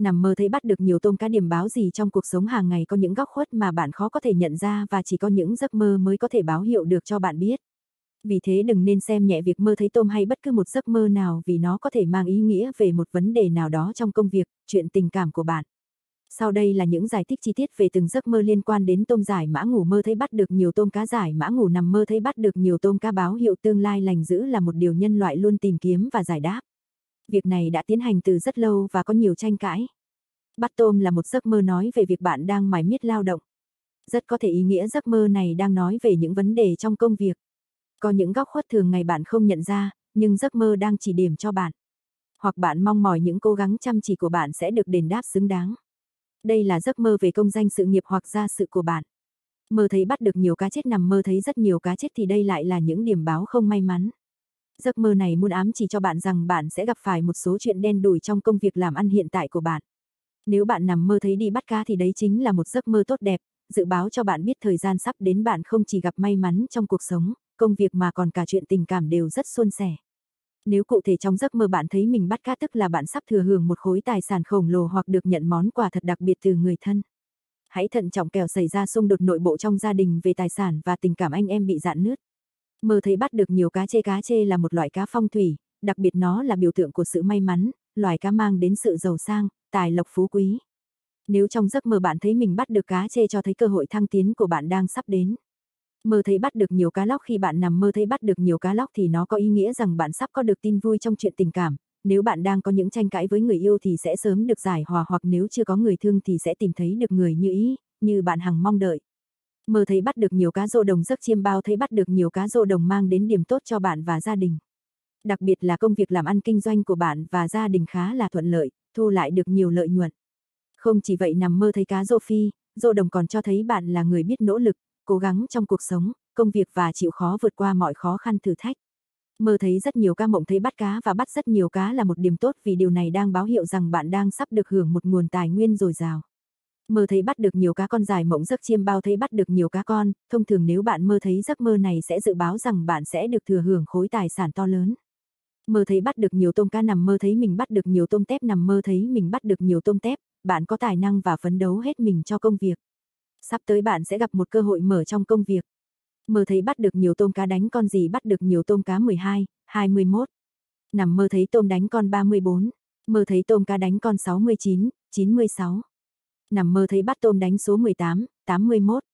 nằm mơ thấy bắt được nhiều tôm cá điểm báo gì trong cuộc sống hàng ngày có những góc khuất mà bạn khó có thể nhận ra và chỉ có những giấc mơ mới có thể báo hiệu được cho bạn biết. Vì thế đừng nên xem nhẹ việc mơ thấy tôm hay bất cứ một giấc mơ nào vì nó có thể mang ý nghĩa về một vấn đề nào đó trong công việc, chuyện tình cảm của bạn. Sau đây là những giải thích chi tiết về từng giấc mơ liên quan đến tôm giải mã ngủ mơ thấy bắt được nhiều tôm cá giải mã ngủ nằm mơ thấy bắt được nhiều tôm cá báo hiệu tương lai lành dữ là một điều nhân loại luôn tìm kiếm và giải đáp. Việc này đã tiến hành từ rất lâu và có nhiều tranh cãi. Bắt tôm là một giấc mơ nói về việc bạn đang mải miết lao động. Rất có thể ý nghĩa giấc mơ này đang nói về những vấn đề trong công việc. Có những góc khuất thường ngày bạn không nhận ra, nhưng giấc mơ đang chỉ điểm cho bạn. Hoặc bạn mong mỏi những cố gắng chăm chỉ của bạn sẽ được đền đáp xứng đáng. Đây là giấc mơ về công danh sự nghiệp hoặc gia sự của bạn. Mơ thấy bắt được nhiều cá chết nằm mơ thấy rất nhiều cá chết thì đây lại là những điểm báo không may mắn giấc mơ này muốn ám chỉ cho bạn rằng bạn sẽ gặp phải một số chuyện đen đủi trong công việc làm ăn hiện tại của bạn. Nếu bạn nằm mơ thấy đi bắt cá thì đấy chính là một giấc mơ tốt đẹp, dự báo cho bạn biết thời gian sắp đến bạn không chỉ gặp may mắn trong cuộc sống, công việc mà còn cả chuyện tình cảm đều rất suôn sẻ. Nếu cụ thể trong giấc mơ bạn thấy mình bắt cá tức là bạn sắp thừa hưởng một khối tài sản khổng lồ hoặc được nhận món quà thật đặc biệt từ người thân. Hãy thận trọng kẻo xảy ra xung đột nội bộ trong gia đình về tài sản và tình cảm anh em bị dạn nứt. Mơ thấy bắt được nhiều cá chê cá chê là một loại cá phong thủy, đặc biệt nó là biểu tượng của sự may mắn, loài cá mang đến sự giàu sang, tài lộc phú quý. Nếu trong giấc mơ bạn thấy mình bắt được cá chê cho thấy cơ hội thăng tiến của bạn đang sắp đến. Mơ thấy bắt được nhiều cá lóc khi bạn nằm mơ thấy bắt được nhiều cá lóc thì nó có ý nghĩa rằng bạn sắp có được tin vui trong chuyện tình cảm. Nếu bạn đang có những tranh cãi với người yêu thì sẽ sớm được giải hòa hoặc nếu chưa có người thương thì sẽ tìm thấy được người như ý, như bạn hằng mong đợi. Mơ thấy bắt được nhiều cá rô đồng giấc chiêm bao thấy bắt được nhiều cá rô đồng mang đến điểm tốt cho bạn và gia đình. Đặc biệt là công việc làm ăn kinh doanh của bạn và gia đình khá là thuận lợi, thu lại được nhiều lợi nhuận. Không chỉ vậy nằm mơ thấy cá rô phi, rô đồng còn cho thấy bạn là người biết nỗ lực, cố gắng trong cuộc sống, công việc và chịu khó vượt qua mọi khó khăn thử thách. Mơ thấy rất nhiều ca mộng thấy bắt cá và bắt rất nhiều cá là một điểm tốt vì điều này đang báo hiệu rằng bạn đang sắp được hưởng một nguồn tài nguyên dồi dào mơ thấy bắt được nhiều cá con dài mộng giấc chiêm bao thấy bắt được nhiều cá con, thông thường nếu bạn mơ thấy giấc mơ này sẽ dự báo rằng bạn sẽ được thừa hưởng khối tài sản to lớn. Mơ thấy bắt được nhiều tôm cá nằm mơ thấy mình bắt được nhiều tôm tép nằm mơ thấy mình bắt được nhiều tôm tép, bạn có tài năng và phấn đấu hết mình cho công việc. Sắp tới bạn sẽ gặp một cơ hội mở trong công việc. Mơ thấy bắt được nhiều tôm cá đánh con gì bắt được nhiều tôm cá 12, 21. Nằm mơ thấy tôm đánh con 34, mơ thấy tôm cá đánh con 69, 96 nằm mơ thấy bắt tôm đánh số 18, 81.